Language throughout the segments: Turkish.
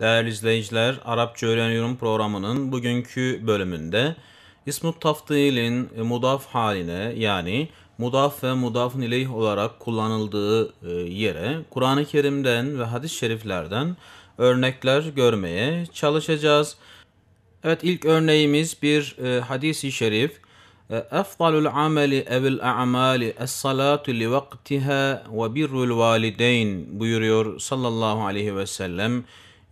Değerli izleyiciler, Arapça Öğreniyorum programının bugünkü bölümünde İsmut Taftil'in mudaf haline yani mudaf ve mudafın ileyh olarak kullanıldığı e, yere Kur'an-ı Kerim'den ve hadis-i şeriflerden örnekler görmeye çalışacağız. Evet ilk örneğimiz bir e, hadisi şerif. E, Efdalul ameli evil a'mali es-salatu li vaktiha ve birrul valideyn buyuruyor sallallahu aleyhi ve sellem.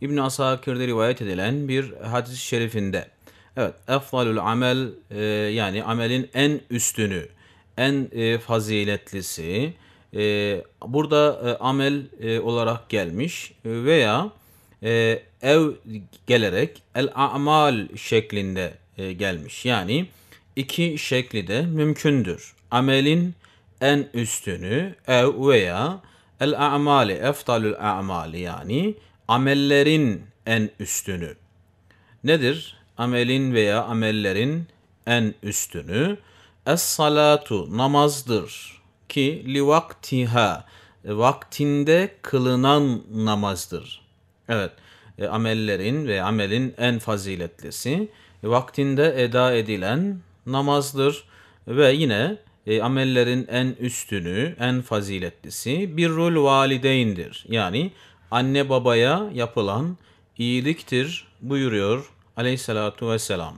İbn Asakir'de rivayet edilen bir hadis-i şerifinde. Evet, efdalul amel e, yani amelin en üstünü, en e, faziletlisi. E, burada e, amel olarak gelmiş veya ev gelerek el amal şeklinde gelmiş. Yani iki şekli de mümkündür. Amelin en üstünü ev veya el amali, efdalul amali yani amellerin en üstünü. Nedir? Amelin veya amellerin en üstünü. Es-salatu namazdır ki li vaktiha e, vaktinde kılınan namazdır. Evet e, amellerin ve amelin en faziletlisi e, vaktinde eda edilen namazdır ve yine e, amellerin en üstünü, en faziletlisi birrul valideyndir. Yani anne babaya yapılan iyiliktir buyuruyor aleyhissalatu vesselam.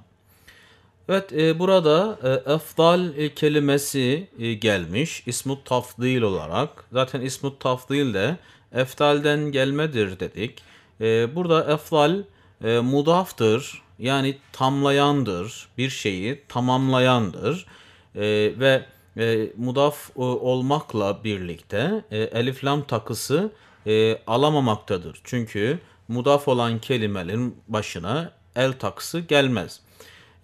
Evet e, burada e, efdal e, kelimesi e, gelmiş ismut tafdil olarak. Zaten ismut tafdil de efdalden gelmedir dedik. E, burada efdal e, mudaftır yani tamlayandır bir şeyi tamamlayandır e, ve e, mudaf e, olmakla birlikte e, elif takısı e, alamamaktadır. Çünkü mudaf olan kelimelerin başına el taksı gelmez.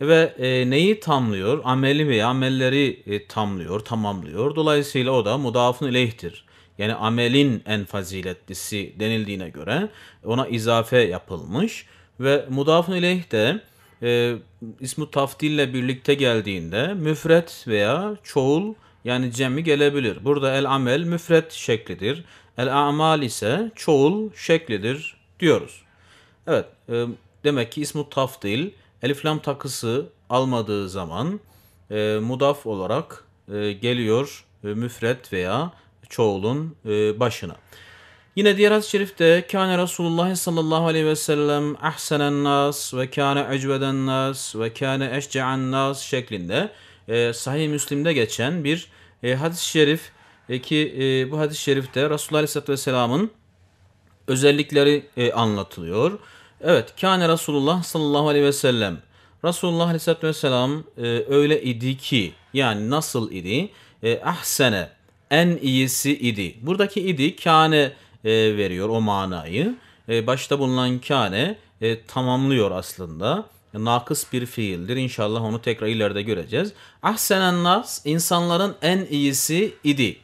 Ve e, neyi tamlıyor? Ameli veya amelleri e, tamlıyor, tamamlıyor. Dolayısıyla o da mudafın ileyhtir. Yani amelin en faziletlisi denildiğine göre ona izafe yapılmış. Ve mudafın ileyh de e, ismu tafdille birlikte geldiğinde müfret veya çoğul yani cemi gelebilir. Burada el amel müfret şeklidir. El-a'mal ise çoğul şeklidir diyoruz. Evet e, demek ki ismu taftil elif lam takısı almadığı zaman e, mudaf olarak e, geliyor e, müfret veya çoğulun e, başına. Yine diğer hadis-i şerifte kâne Resulullah sallallahu aleyhi ve sellem ahsenen nas ve kâne ecveden nas ve kâne eşce'an nas şeklinde e, Sahih Müslim'de geçen bir e, hadis-i şerif e, ki e, bu hadis-i şerifte Resulullah Aleyhisselatü Vesselam'ın özellikleri e, anlatılıyor. Evet, kâne Resulullah sallallahu aleyhi ve sellem. Resulullah aleyhisselatü vesselam e, öyle idi ki, yani nasıl idi? E, ahsene, en iyisi idi. Buradaki idi, kâne e, veriyor o manayı. E, başta bulunan kâne e, tamamlıyor aslında. E, nakıs bir fiildir. İnşallah onu tekrar ileride göreceğiz. Ahsenen nas, insanların en iyisi idi.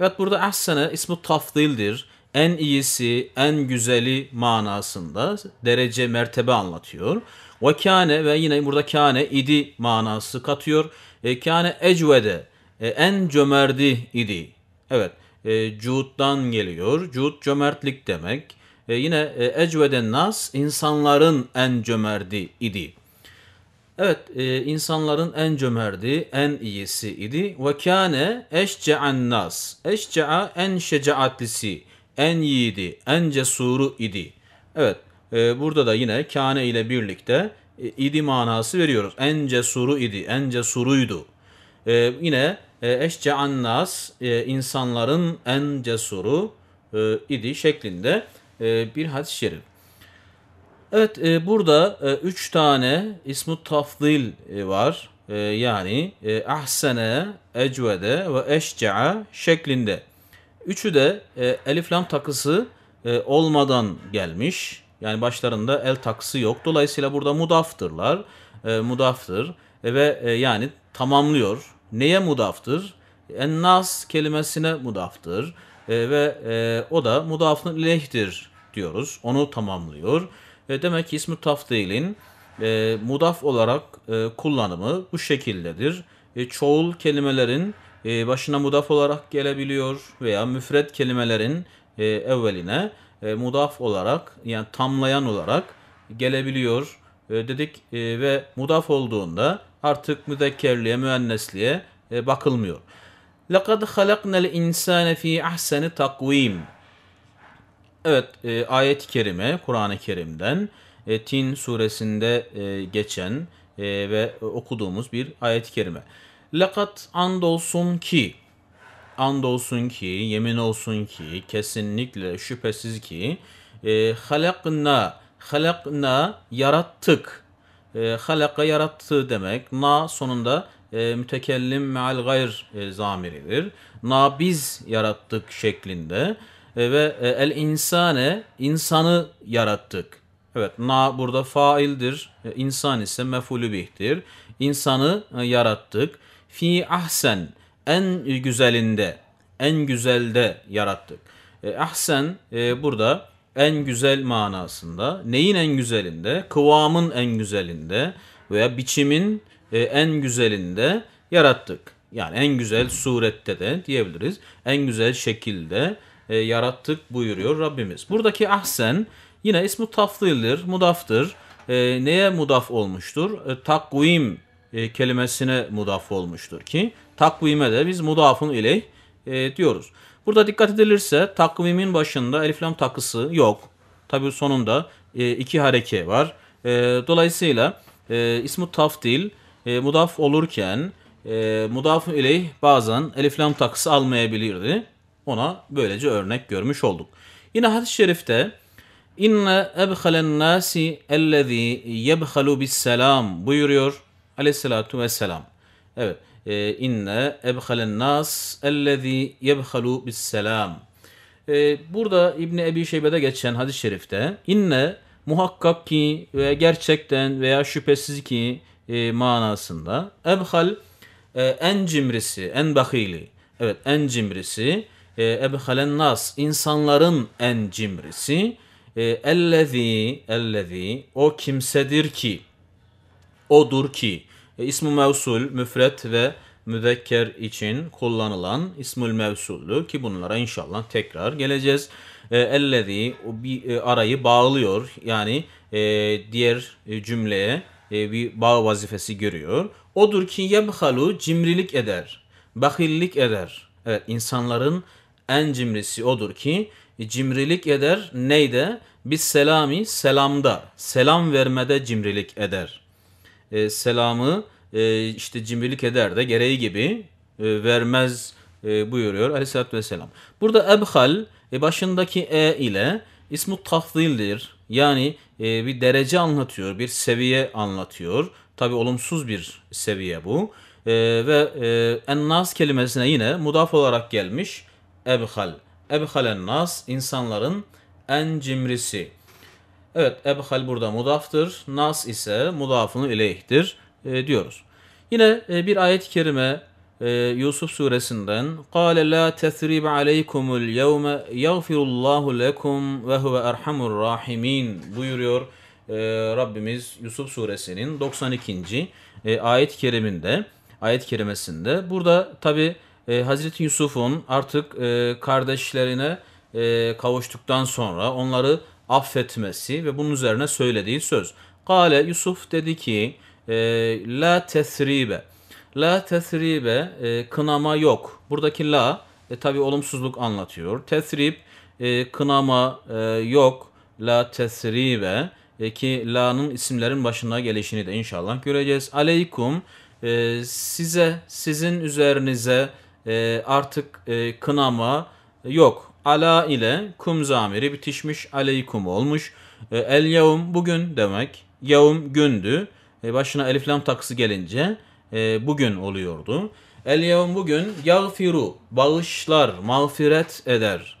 Evet burada ahsene ismi tafdildir. En iyisi, en güzeli manasında derece, mertebe anlatıyor. Ve kâne ve yine burada kâne idi manası katıyor. E, kâne ecvede e, en cömerdi idi. Evet e, cuhuttan geliyor. Cuhut cömertlik demek. E, yine e, ecvede nas insanların en cömerdi idi. Evet, e, insanların en cömerdi, en iyisi idi. Ve kâne eşce'an nas. Eşce'a en şecaatlisi, en yiğidi, en cesuru idi. Evet, e, burada da yine kâne ile birlikte e, idi manası veriyoruz. En cesuru idi, en cesuruydu. E, yine e, eşce'an nas, e, insanların en cesuru e, idi şeklinde e, bir hadis-i şerif. Evet e, burada 3 e, üç tane ismi tafdil e, var. E, yani e, ahsene, ecvede ve eşca'a şeklinde. Üçü de e, elif lam takısı e, olmadan gelmiş. Yani başlarında el takısı yok. Dolayısıyla burada mudaftırlar. E, mudaftır e, ve e, yani tamamlıyor. Neye mudaftır? Ennas kelimesine mudaftır e, ve e, o da mudafın lehtir diyoruz. Onu tamamlıyor. E, demek ki ismi tafdilin e, mudaf olarak e, kullanımı bu şekildedir. E, çoğul kelimelerin e, başına mudaf olarak gelebiliyor veya müfred kelimelerin e, evveline e, mudaf olarak yani tamlayan olarak gelebiliyor e, dedik e, ve mudaf olduğunda artık müzekkerliğe, müennesliğe e, bakılmıyor. لَقَدْ خَلَقْنَا الْاِنْسَانَ ف۪ي اَحْسَنِ takvim Evet, e, ayet-i kerime Kur'an-ı Kerim'den e, Tin suresinde e, geçen e, ve okuduğumuz bir ayet-i kerime. Lakat andolsun ki andolsun ki yemin olsun ki kesinlikle şüphesiz ki e, halakna halakna yarattık. E, halaka yarattı demek. Na sonunda e, mütekellim meal gayr e, zamiridir. Na biz yarattık şeklinde. E, ve e, el insane insanı yarattık. Evet na burada faildir. E, insan ise mefulü bihtir. İnsanı yarattık. Fi ahsen en güzelinde, en güzelde yarattık. ahsen burada en güzel manasında. Neyin en güzelinde? Kıvamın en güzelinde veya biçimin en güzelinde yarattık. Yani en güzel surette de diyebiliriz. En güzel şekilde yarattık e, yarattık buyuruyor Rabbimiz. Buradaki ahsen yine ismi taflildir, mudaftır. E, neye mudaf olmuştur? E, takvim e, kelimesine mudaf olmuştur ki takvime de biz mudafun ileyh e, diyoruz. Burada dikkat edilirse takvimin başında eliflam takısı yok. Tabi sonunda e, iki hareke var. E, dolayısıyla e, ismi taftil e, mudaf olurken e, mudaf ileyh bazen elif takısı almayabilirdi. Ona böylece örnek görmüş olduk. Yine hadis-i şerifte İnne ebhalen nasi ellezî yebhalu bis selam buyuruyor aleyhissalatu vesselam. Evet. E, inne ebhalen nas ellezî yebhalu bis selam. E, burada İbni Ebi Şeybe'de geçen hadis-i şerifte inne muhakkak ki ve gerçekten veya şüphesiz ki e, manasında ebhal e, en cimrisi, en bakili. Evet en cimrisi e, ebhalen nas insanların en cimrisi e, ellezî ellezî o kimsedir ki odur ki e, ismi mevsul müfret ve müzekker için kullanılan ismül mevsuldür ki bunlara inşallah tekrar geleceğiz. E, ellezî o bir e, arayı bağlıyor. Yani e, diğer e, cümleye e, bir bağ vazifesi görüyor. Odur ki yebhalu cimrilik eder. Bakillik eder. Evet insanların en cimrisi odur ki cimrilik eder neyde? Biz selami selamda, selam vermede cimrilik eder. E, selamı e, işte cimrilik eder de gereği gibi e, vermez e, buyuruyor aleyhissalatü vesselam. Burada ebhal e, başındaki e ile ismu tafdildir. Yani e, bir derece anlatıyor, bir seviye anlatıyor. Tabi olumsuz bir seviye bu. E, ve e, ennas kelimesine yine mudaf olarak gelmiş ebhal. Ebhalen nas insanların en cimrisi. Evet ebhal burada mudaftır. Nas ise mudafını ileyhtir e, diyoruz. Yine e, bir ayet-i kerime e, Yusuf suresinden قَالَ لَا تَثْرِبَ عَلَيْكُمُ الْيَوْمَ يَغْفِرُ اللّٰهُ لَكُمْ وَهُوَ اَرْحَمُ الرَّاحِمِينَ buyuruyor e, Rabbimiz Yusuf suresinin 92. E, ayet-i keriminde ayet kerimesinde. Burada tabi e, Hazreti Yusuf'un artık e, kardeşlerine e, kavuştuktan sonra onları affetmesi ve bunun üzerine söylediği söz. Kale Yusuf dedi ki e, la tesribe. La tesribe e, kınama yok. Buradaki la e, tabi olumsuzluk anlatıyor. Tesrib e, kınama e, yok. La tesribe e, ki la'nın isimlerin başına gelişini de inşallah göreceğiz. Aleykum e, size sizin üzerinize e, artık e, kınama yok. Ala ile kum zamiri bitişmiş aleykum olmuş. E, el yavum bugün demek. Yavum gündü. E, başına elif takısı gelince e, bugün oluyordu. El yavum bugün yağfiru bağışlar, mağfiret eder.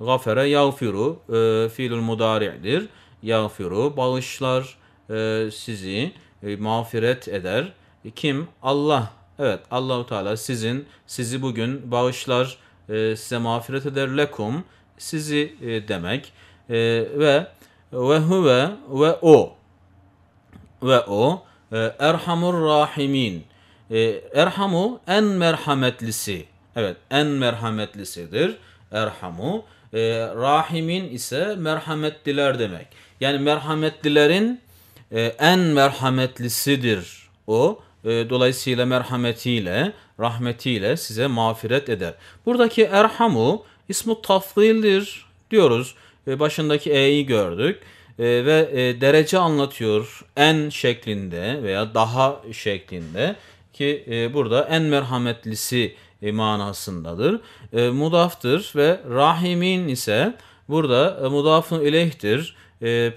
Gafere yağfiru e, fiilul mudari'dir. Yağfiru bağışlar e, sizi e, mağfiret eder. Kim? Allah Evet Allahu Teala sizin sizi bugün bağışlar e, size mağfiret eder lekum sizi e, demek e, ve ve huve ve o ve o e, erhamur rahimin e, erhamu en merhametlisi evet en merhametlisidir erhamu e, rahimin ise merhametliler demek yani merhametlilerin e, en merhametlisidir o ee, dolayısıyla merhametiyle, rahmetiyle size mağfiret eder. Buradaki erhamu ismi tafdildir diyoruz. Başındaki e'yi gördük ee, ve e, derece anlatıyor en şeklinde veya daha şeklinde ki e, burada en merhametlisi e, manasındadır. Ee, mudaftır ve rahimin ise burada mudafın ileyhtir.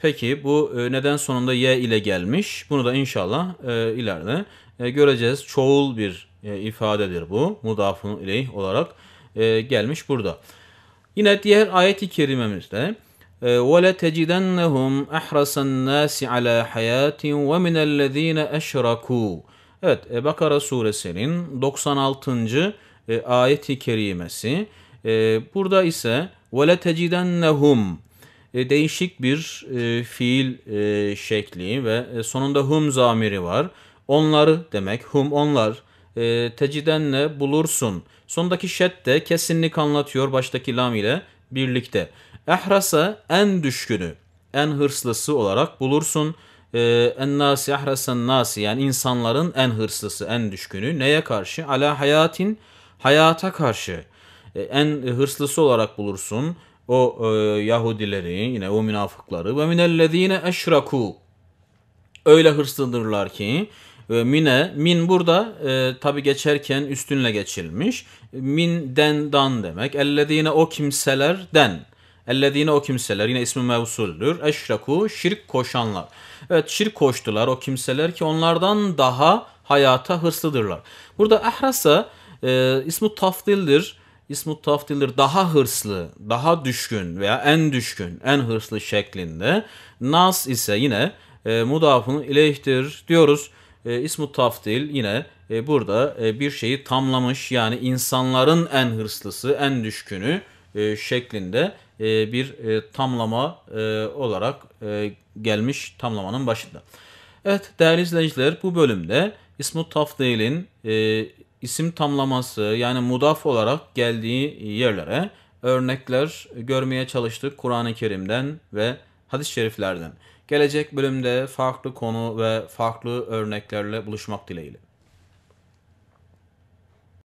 Peki bu neden sonunda y ile gelmiş? Bunu da inşallah ileride e, göreceğiz. Çoğul bir e, ifadedir bu. Mudafun ileyh olarak e, gelmiş burada. Yine diğer ayet-i kerimemizde وَلَتَجِدَنَّهُمْ اَحْرَسَ النَّاسِ عَلَى حَيَاتٍ وَمِنَ الَّذ۪ينَ اَشْرَكُوا Evet Bakara suresinin 96. ayet-i kerimesi. burada ise وَلَتَجِدَنَّهُمْ e, değişik bir fiil şekli ve sonunda hum zamiri var. Onları demek hum onlar e, ee, tecidenle bulursun. Sondaki şet de kesinlik anlatıyor baştaki lam ile birlikte. Ehrasa en düşkünü, en hırslısı olarak bulursun. E, ee, en nasi ahrasan nasi yani insanların en hırslısı, en düşkünü. Neye karşı? Ala hayatin hayata karşı. E, en hırslısı olarak bulursun o e, Yahudileri yine o münafıkları ve minellezine eşraku öyle hırslıdırlar ki ee, mine, min burada e, tabi geçerken üstünle geçilmiş. Min den dan demek. Ellezine o kimseler kimselerden. Ellezine o kimseler yine ismi mevsuldür. Eşraku şirk koşanlar. Evet şirk koştular o kimseler ki onlardan daha hayata hırslıdırlar. Burada ahrasa e, ismi tafdildir. İsmut taftildir daha hırslı, daha düşkün veya en düşkün, en hırslı şeklinde. Nas ise yine e, mudafun ileyhtir diyoruz e, İsmut Taftil yine e, burada e, bir şeyi tamlamış yani insanların en hırslısı, en düşkünü e, şeklinde e, bir e, tamlama e, olarak e, gelmiş tamlamanın başında. Evet değerli izleyiciler bu bölümde İsmut Taftil'in e, isim tamlaması yani mudaf olarak geldiği yerlere örnekler görmeye çalıştık Kur'an-ı Kerim'den ve hadis-i şeriflerden. Gelecek bölümde farklı konu ve farklı örneklerle buluşmak dileğiyle.